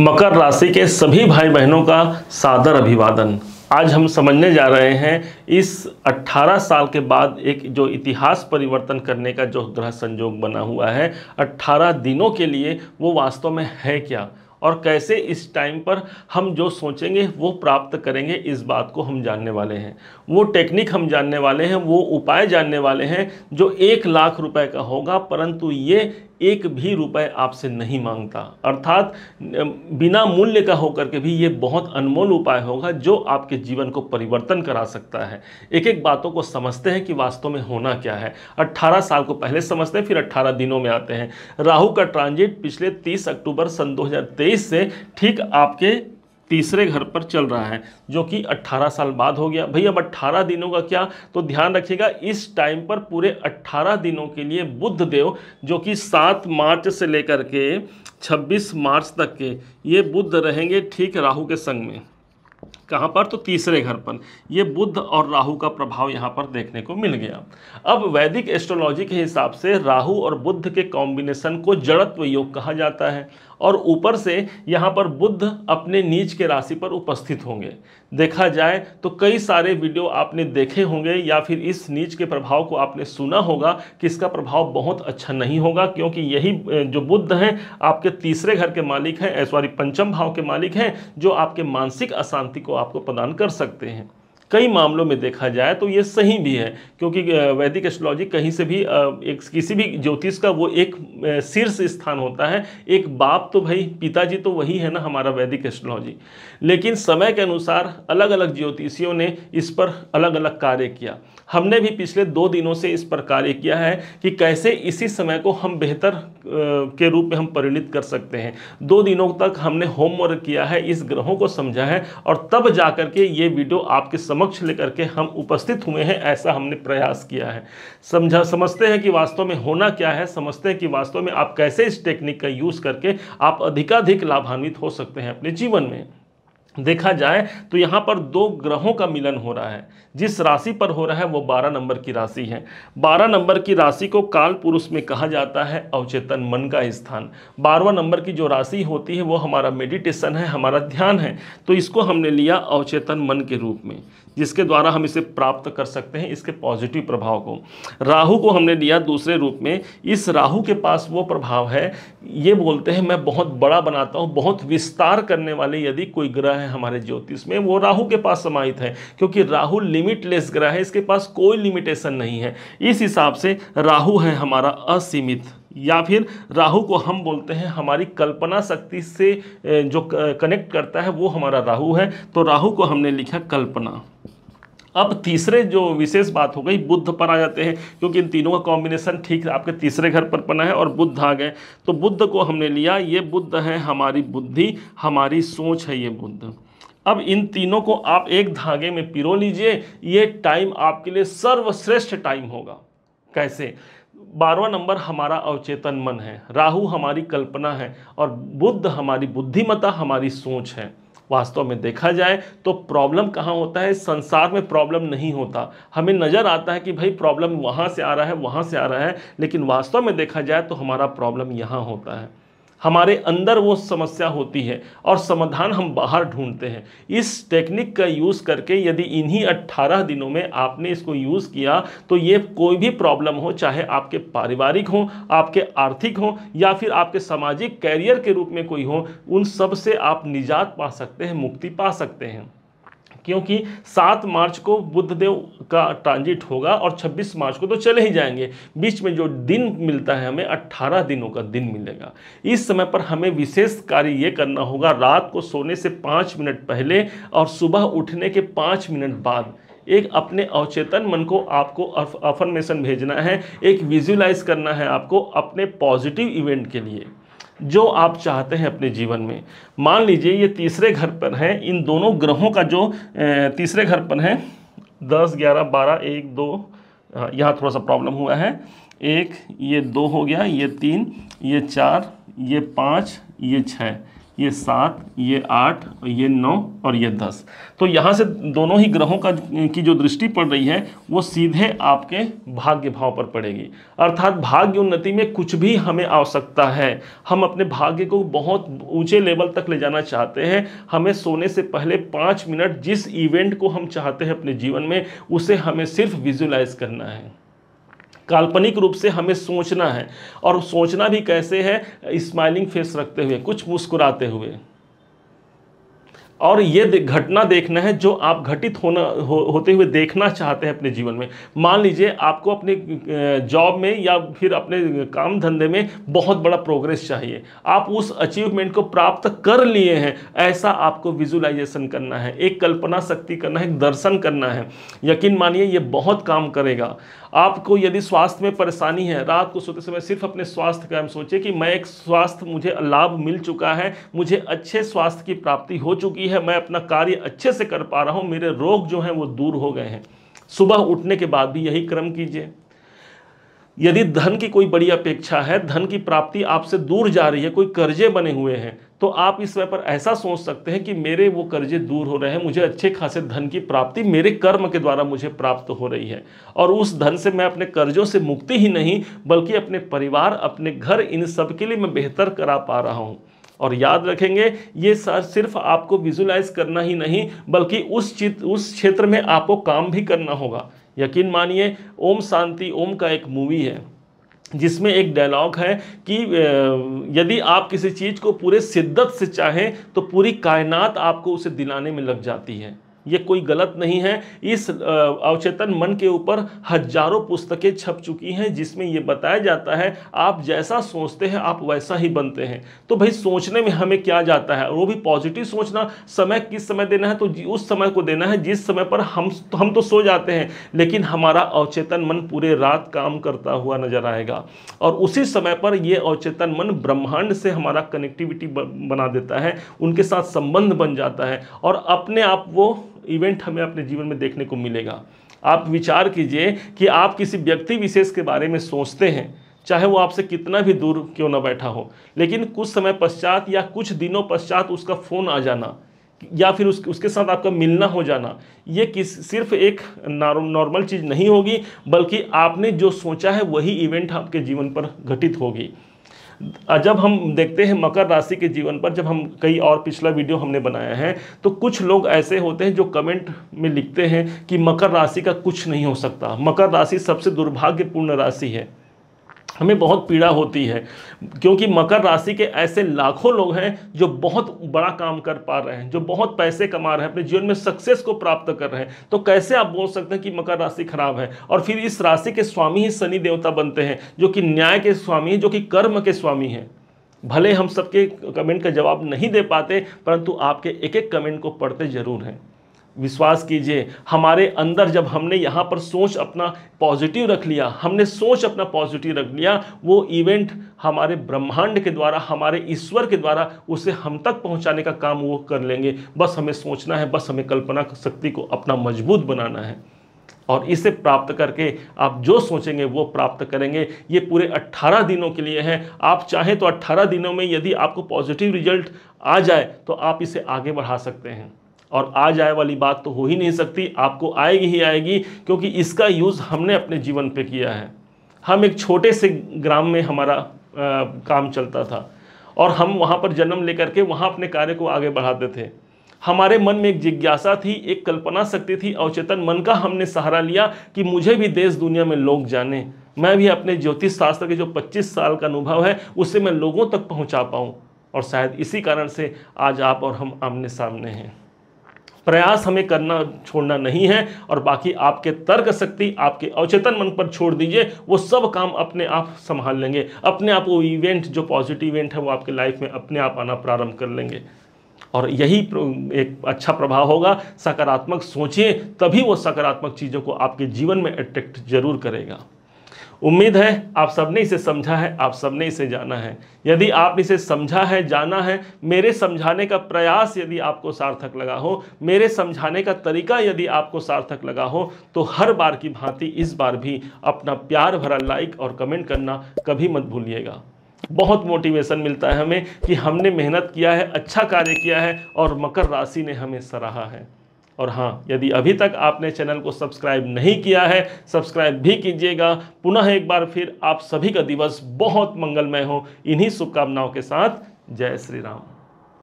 मकर राशि के सभी भाई बहनों का सादर अभिवादन आज हम समझने जा रहे हैं इस 18 साल के बाद एक जो इतिहास परिवर्तन करने का जो ग्रह संयोग बना हुआ है 18 दिनों के लिए वो वास्तव में है क्या और कैसे इस टाइम पर हम जो सोचेंगे वो प्राप्त करेंगे इस बात को हम जानने वाले हैं वो टेक्निक हम जानने वाले हैं वो उपाय जानने वाले हैं जो एक लाख रुपए का होगा परंतु ये एक भी रुपए आपसे नहीं मांगता अर्थात बिना मूल्य का होकर के भी ये बहुत अनमोल उपाय होगा जो आपके जीवन को परिवर्तन करा सकता है एक एक बातों को समझते हैं कि वास्तव में होना क्या है 18 साल को पहले समझते हैं फिर 18 दिनों में आते हैं राहु का ट्रांजिट पिछले 30 अक्टूबर सन 2023 से ठीक आपके तीसरे घर पर चल रहा है जो कि 18 साल बाद हो गया भाई अब 18 दिनों का क्या तो ध्यान रखिएगा इस टाइम पर पूरे 18 दिनों के लिए बुद्ध देव जो कि 7 मार्च से लेकर के 26 मार्च तक के ये बुद्ध रहेंगे ठीक राहु के संग में कहाँ पर तो तीसरे घर पर ये बुद्ध और राहु का प्रभाव यहाँ पर देखने को मिल गया अब वैदिक एस्ट्रोलॉजी के हिसाब से राहु और बुद्ध के कॉम्बिनेशन को जड़त्व योग कहा जाता है और ऊपर से यहाँ पर बुद्ध अपने नीच के राशि पर उपस्थित होंगे देखा जाए तो कई सारे वीडियो आपने देखे होंगे या फिर इस नीच के प्रभाव को आपने सुना होगा कि इसका प्रभाव बहुत अच्छा नहीं होगा क्योंकि यही जो बुद्ध हैं आपके तीसरे घर के मालिक हैं सॉरी पंचम भाव के मालिक हैं जो आपके मानसिक अशांति को आपको प्रदान कर सकते हैं कई मामलों में देखा जाए तो ये सही भी है क्योंकि वैदिक एस्ट्रोलॉजी कहीं से भी एक किसी भी ज्योतिष का वो एक शीर्ष स्थान होता है एक बाप तो भाई पिताजी तो वही है ना हमारा वैदिक एस्ट्रोलॉजी लेकिन समय के अनुसार अलग अलग ज्योतिषियों ने इस पर अलग अलग कार्य किया हमने भी पिछले दो दिनों से इस पर कार्य किया है कि कैसे इसी समय को हम बेहतर के रूप में हम परिणित कर सकते हैं दो दिनों तक हमने होमवर्क किया है इस ग्रहों को समझा है और तब जा करके के ये वीडियो आपके समक्ष लेकर के हम उपस्थित हुए हैं ऐसा हमने प्रयास किया है समझा समझते हैं कि वास्तव में होना क्या है समझते हैं कि वास्तव में आप कैसे इस टेक्निक का यूज़ करके आप अधिकाधिक लाभान्वित हो सकते हैं अपने जीवन में देखा जाए तो यहाँ पर दो ग्रहों का मिलन हो रहा है जिस राशि पर हो रहा है वो बारह नंबर की राशि है बारह नंबर की राशि को काल पुरुष में कहा जाता है अवचेतन मन का स्थान बारवा नंबर की जो राशि होती है वो हमारा मेडिटेशन है हमारा ध्यान है तो इसको हमने लिया अवचेतन मन के रूप में जिसके द्वारा हम इसे प्राप्त कर सकते हैं इसके पॉजिटिव प्रभाव को राहु को हमने लिया दूसरे रूप में इस राहु के पास वो प्रभाव है ये बोलते हैं मैं बहुत बड़ा बनाता हूँ बहुत विस्तार करने वाले यदि कोई ग्रह है हमारे ज्योतिष में वो राहु के पास समाहित है क्योंकि राहु लिमिटलेस ग्रह है इसके पास कोई लिमिटेशन नहीं है इस हिसाब से राहु है हमारा असीमित या फिर राहु को हम बोलते हैं हमारी कल्पना शक्ति से जो कनेक्ट करता है वो हमारा राहु है तो राहु को हमने लिखा कल्पना अब तीसरे जो विशेष बात हो गई बुद्ध पर आ जाते हैं क्योंकि इन तीनों का कॉम्बिनेशन ठीक आपके तीसरे घर पर बना है और बुद्ध आ गए तो बुद्ध को हमने लिया ये बुद्ध है हमारी बुद्धि हमारी सोच है ये बुद्ध अब इन तीनों को आप एक धागे में पिरो लीजिए ये टाइम आपके लिए सर्वश्रेष्ठ टाइम होगा कैसे बारवा नंबर हमारा अवचेतन मन है राहु हमारी कल्पना है और बुद्ध हमारी बुद्धिमता हमारी सोच है वास्तव में देखा जाए तो प्रॉब्लम कहाँ होता है संसार में प्रॉब्लम नहीं होता हमें नज़र आता है कि भाई प्रॉब्लम वहाँ से आ रहा है वहाँ से आ रहा है लेकिन वास्तव में देखा जाए तो हमारा प्रॉब्लम यहाँ होता है हमारे अंदर वो समस्या होती है और समाधान हम बाहर ढूंढते हैं इस टेक्निक का यूज़ करके यदि इन्हीं 18 दिनों में आपने इसको यूज़ किया तो ये कोई भी प्रॉब्लम हो चाहे आपके पारिवारिक हो आपके आर्थिक हो या फिर आपके सामाजिक कैरियर के रूप में कोई हो उन सब से आप निजात पा सकते हैं मुक्ति पा सकते हैं क्योंकि सात मार्च को बुद्धदेव का ट्रांजिट होगा और छब्बीस मार्च को तो चले ही जाएंगे बीच में जो दिन मिलता है हमें अट्ठारह दिनों का दिन मिलेगा इस समय पर हमें विशेष कार्य ये करना होगा रात को सोने से पाँच मिनट पहले और सुबह उठने के पाँच मिनट बाद एक अपने अवचेतन मन को आपको अफर्मेशन भेजना है एक विजुलाइज करना है आपको अपने पॉजिटिव इवेंट के लिए जो आप चाहते हैं अपने जीवन में मान लीजिए ये तीसरे घर पर हैं इन दोनों ग्रहों का जो तीसरे घर पर हैं दस ग्यारह बारह एक दो यहाँ थोड़ा सा प्रॉब्लम हुआ है एक ये दो हो गया ये तीन ये चार ये पाँच ये छः ये सात ये आठ ये नौ और ये दस तो यहाँ से दोनों ही ग्रहों का की जो दृष्टि पड़ रही है वो सीधे आपके भाग्य भाव पर पड़ेगी अर्थात भाग्य उन्नति में कुछ भी हमें आवश्यकता है हम अपने भाग्य को बहुत ऊंचे लेवल तक ले जाना चाहते हैं हमें सोने से पहले पाँच मिनट जिस इवेंट को हम चाहते हैं अपने जीवन में उसे हमें सिर्फ विजुलाइज करना है काल्पनिक रूप से हमें सोचना है और सोचना भी कैसे है स्माइलिंग फेस रखते हुए कुछ मुस्कुराते हुए और ये घटना देखना है जो आप घटित होना हो, होते हुए देखना चाहते हैं अपने जीवन में मान लीजिए आपको अपने जॉब में या फिर अपने काम धंधे में बहुत बड़ा प्रोग्रेस चाहिए आप उस अचीवमेंट को प्राप्त कर लिए हैं ऐसा आपको विजुलाइजेशन करना है एक कल्पना शक्ति करना है एक दर्शन करना है यकीन मानिए ये बहुत काम करेगा आपको यदि स्वास्थ्य में परेशानी है रात को सोते समय सिर्फ अपने स्वास्थ्य का हम सोचे कि मैं एक स्वास्थ्य मुझे लाभ मिल चुका है मुझे अच्छे स्वास्थ्य की प्राप्ति हो चुकी की है मैं अपना कार्य अच्छे से कर पा रहा हूँ मेरे रोग जो हैं वो दूर हो गए हैं सुबह उठने के बाद भी यही क्रम कीजिए यदि धन की कोई बड़ी अपेक्षा है धन की प्राप्ति आपसे दूर जा रही है कोई कर्जे बने हुए हैं तो आप इस समय पर ऐसा सोच सकते हैं कि मेरे वो कर्जे दूर हो रहे हैं मुझे अच्छे खासे धन की प्राप्ति मेरे कर्म के द्वारा मुझे प्राप्त हो रही है और उस धन से मैं अपने कर्जों से मुक्ति ही नहीं बल्कि अपने परिवार अपने घर इन सब के लिए मैं बेहतर करा पा रहा हूँ और याद रखेंगे ये सर सिर्फ आपको विजुलाइज करना ही नहीं बल्कि उस चित उस क्षेत्र में आपको काम भी करना होगा यकीन मानिए ओम शांति ओम का एक मूवी है जिसमें एक डायलॉग है कि यदि आप किसी चीज़ को पूरे शिद्दत से चाहें तो पूरी कायनात आपको उसे दिलाने में लग जाती है ये कोई गलत नहीं है इस अवचेतन मन के ऊपर हजारों पुस्तकें छप चुकी हैं जिसमें ये बताया जाता है आप जैसा सोचते हैं आप वैसा ही बनते हैं तो भाई सोचने में हमें क्या जाता है वो भी पॉजिटिव सोचना समय किस समय देना है तो उस समय को देना है जिस समय पर हम हम तो सो जाते हैं लेकिन हमारा अवचेतन मन पूरे रात काम करता हुआ नजर आएगा और उसी समय पर यह अवचेतन मन ब्रह्मांड से हमारा कनेक्टिविटी बना देता है उनके साथ संबंध बन जाता है और अपने आप वो इवेंट हमें अपने जीवन में देखने को मिलेगा आप विचार कीजिए कि आप किसी व्यक्ति विशेष के बारे में सोचते हैं चाहे वो आपसे कितना भी दूर क्यों ना बैठा हो लेकिन कुछ समय पश्चात या कुछ दिनों पश्चात उसका फ़ोन आ जाना या फिर उस, उसके साथ आपका मिलना हो जाना ये किस सिर्फ एक नॉर्मल चीज़ नहीं होगी बल्कि आपने जो सोचा है वही इवेंट आपके जीवन पर घटित होगी जब हम देखते हैं मकर राशि के जीवन पर जब हम कई और पिछला वीडियो हमने बनाया है तो कुछ लोग ऐसे होते हैं जो कमेंट में लिखते हैं कि मकर राशि का कुछ नहीं हो सकता मकर राशि सबसे दुर्भाग्यपूर्ण राशि है हमें बहुत पीड़ा होती है क्योंकि मकर राशि के ऐसे लाखों लोग हैं जो बहुत बड़ा काम कर पा रहे हैं जो बहुत पैसे कमा रहे हैं अपने जीवन में सक्सेस को प्राप्त कर रहे हैं तो कैसे आप बोल सकते हैं कि मकर राशि खराब है और फिर इस राशि के स्वामी ही शनि देवता बनते हैं जो कि न्याय के स्वामी हैं जो कि कर्म के स्वामी हैं भले हम सबके कमेंट का जवाब नहीं दे पाते परंतु आपके एक एक कमेंट को पढ़ते जरूर हैं विश्वास कीजिए हमारे अंदर जब हमने यहाँ पर सोच अपना पॉजिटिव रख लिया हमने सोच अपना पॉजिटिव रख लिया वो इवेंट हमारे ब्रह्मांड के द्वारा हमारे ईश्वर के द्वारा उसे हम तक पहुँचाने का काम वो कर लेंगे बस हमें सोचना है बस हमें कल्पना शक्ति को अपना मजबूत बनाना है और इसे प्राप्त करके आप जो सोचेंगे वो प्राप्त करेंगे ये पूरे 18 दिनों के लिए है आप चाहें तो 18 दिनों में यदि आपको पॉजिटिव रिजल्ट आ जाए तो आप इसे आगे बढ़ा सकते हैं और आज आए वाली बात तो हो ही नहीं सकती आपको आएगी ही आएगी क्योंकि इसका यूज़ हमने अपने जीवन पे किया है हम एक छोटे से ग्राम में हमारा आ, काम चलता था और हम वहाँ पर जन्म लेकर के वहाँ अपने कार्य को आगे बढ़ाते थे हमारे मन में एक जिज्ञासा थी एक कल्पना शक्ति थी अवचेतन मन का हमने सहारा लिया कि मुझे भी देश दुनिया में लोग जाने मैं भी अपने ज्योतिष शास्त्र के जो 25 साल का अनुभव है उससे मैं लोगों तक पहुंचा पाऊं और शायद इसी कारण से आज आप और हम आमने सामने हैं प्रयास हमें करना छोड़ना नहीं है और बाकी आपके तर्क शक्ति आपके अवचेतन मन पर छोड़ दीजिए वो सब काम अपने आप संभाल लेंगे अपने आप वो इवेंट जो पॉजिटिव इवेंट है वो आपके लाइफ में अपने आप आना प्रारंभ कर लेंगे और यही एक अच्छा प्रभाव होगा सकारात्मक सोचिए तभी वो सकारात्मक चीज़ों को आपके जीवन में अट्रैक्ट जरूर करेगा उम्मीद है आप सबने इसे समझा है आप सबने इसे जाना है यदि आप इसे समझा है जाना है मेरे समझाने का प्रयास यदि आपको सार्थक लगा हो मेरे समझाने का तरीका यदि आपको सार्थक लगा हो तो हर बार की भांति इस बार भी अपना प्यार भरा लाइक और कमेंट करना कभी मत भूलिएगा बहुत मोटिवेशन मिलता है हमें कि हमने मेहनत किया है अच्छा कार्य किया है और मकर राशि ने हमें सराहा है और हाँ यदि अभी तक आपने चैनल को सब्सक्राइब नहीं किया है सब्सक्राइब भी कीजिएगा पुनः एक बार फिर आप सभी का दिवस बहुत मंगलमय हो इन्हीं शुभकामनाओं के साथ जय श्री राम